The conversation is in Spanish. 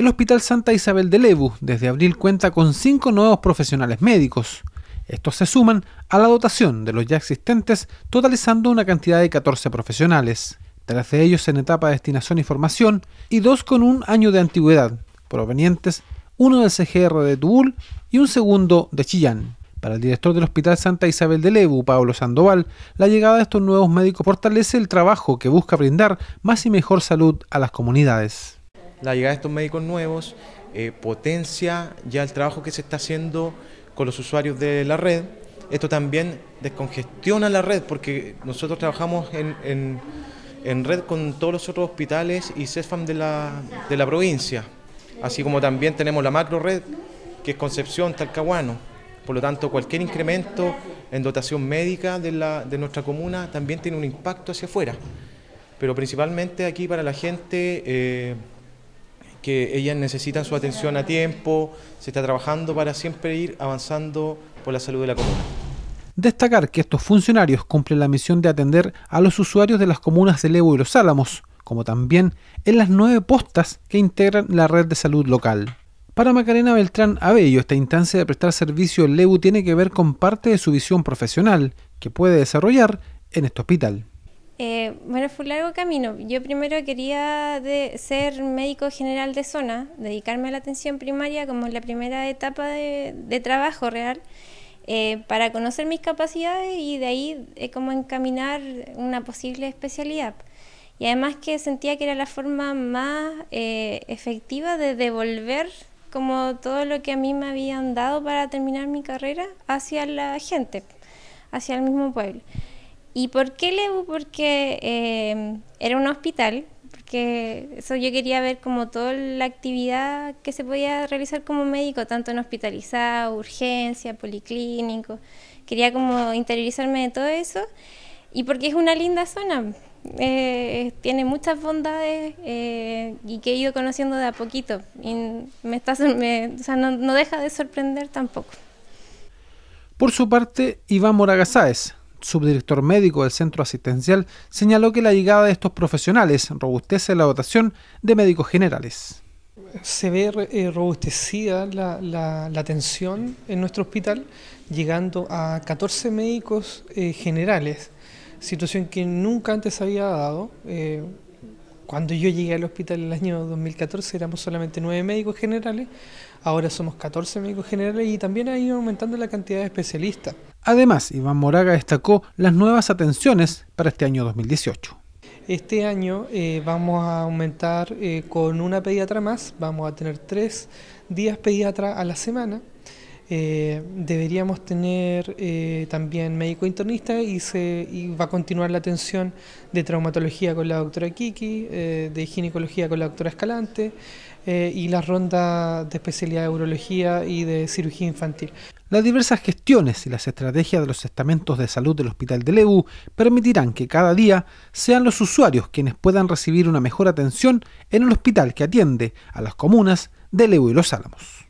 El Hospital Santa Isabel de Lebu desde abril cuenta con cinco nuevos profesionales médicos. Estos se suman a la dotación de los ya existentes, totalizando una cantidad de 14 profesionales, tres de ellos en etapa de destinación y formación y dos con un año de antigüedad, provenientes uno del CGR de Tubul y un segundo de Chillán. Para el director del Hospital Santa Isabel de Lebu, Pablo Sandoval, la llegada de estos nuevos médicos fortalece el trabajo que busca brindar más y mejor salud a las comunidades la llegada de estos médicos nuevos eh, potencia ya el trabajo que se está haciendo con los usuarios de la red. Esto también descongestiona la red porque nosotros trabajamos en, red con todos los otros hospitales y CESFAM de la, de la provincia, así como también tenemos la macro red que es Concepción, Talcahuano. Por lo tanto, cualquier incremento en dotación médica de, nuestra comuna también tiene un impacto hacia afuera. Pero principalmente aquí para la gente... Eh, que ellas necesitan su atención a tiempo, se está trabajando para siempre ir avanzando por la salud de la comuna. Destacar que estos funcionarios cumplen la misión de atender a los usuarios de las comunas de Lebu y Los Álamos, como también en las nueve postas que integran la red de salud local. Para Macarena Beltrán Abello, esta instancia de prestar servicio en Lebu tiene que ver con parte de su visión profesional que puede desarrollar en este hospital. Eh, bueno, fue un largo camino. Yo primero quería ser médico general de zona, dedicarme a la atención primaria como la primera etapa de, trabajo real, eh, para conocer mis capacidades y de ahí eh, como encaminar una posible especialidad. Y además que sentía que era la forma más efectiva de devolver como todo lo que a mí me habían dado para terminar mi carrera hacia la gente, hacia el mismo pueblo. ¿Y por qué Leu? Porque em, era un hospital, porque eso yo quería ver como toda la actividad que se podía realizar como médico, tanto en hospitalizado, urgencia, policlínico. Quería como interiorizarme de todo eso y porque es una linda zona. Eh, tiene muchas bondades eh, y que he ido conociendo de a poquito y me está, me, o sea, no, deja de sorprender tampoco. Por su parte, Iván Moragasáez, subdirector médico del centro asistencial, señaló que la llegada de estos profesionales robustece la dotación de médicos generales. Se ve eh, robustecida la, atención en nuestro hospital, llegando a 14 médicos eh, generales, situación que nunca antes había dado. Eh, cuando yo llegué al hospital en el año 2014 éramos solamente 9 médicos generales, ahora somos 14 médicos generales y también ha ido aumentando la cantidad de especialistas. Además, Iván Moraga destacó las nuevas atenciones para este año 2018. Este año eh, vamos a aumentar eh, con una pediatra más, vamos a tener tres días pediatra a la semana. Eh, deberíamos tener también médico internista y, se, y va a continuar la atención de traumatología con la doctora Kiki, de ginecología con la doctora Escalante y la ronda de especialidad de urología y de cirugía infantil. Las diversas gestiones y las estrategias de los estamentos de salud del Hospital de Leu permitirán que cada día sean los usuarios quienes puedan recibir una mejor atención en el hospital que atiende a las comunas de Leu y Los Álamos.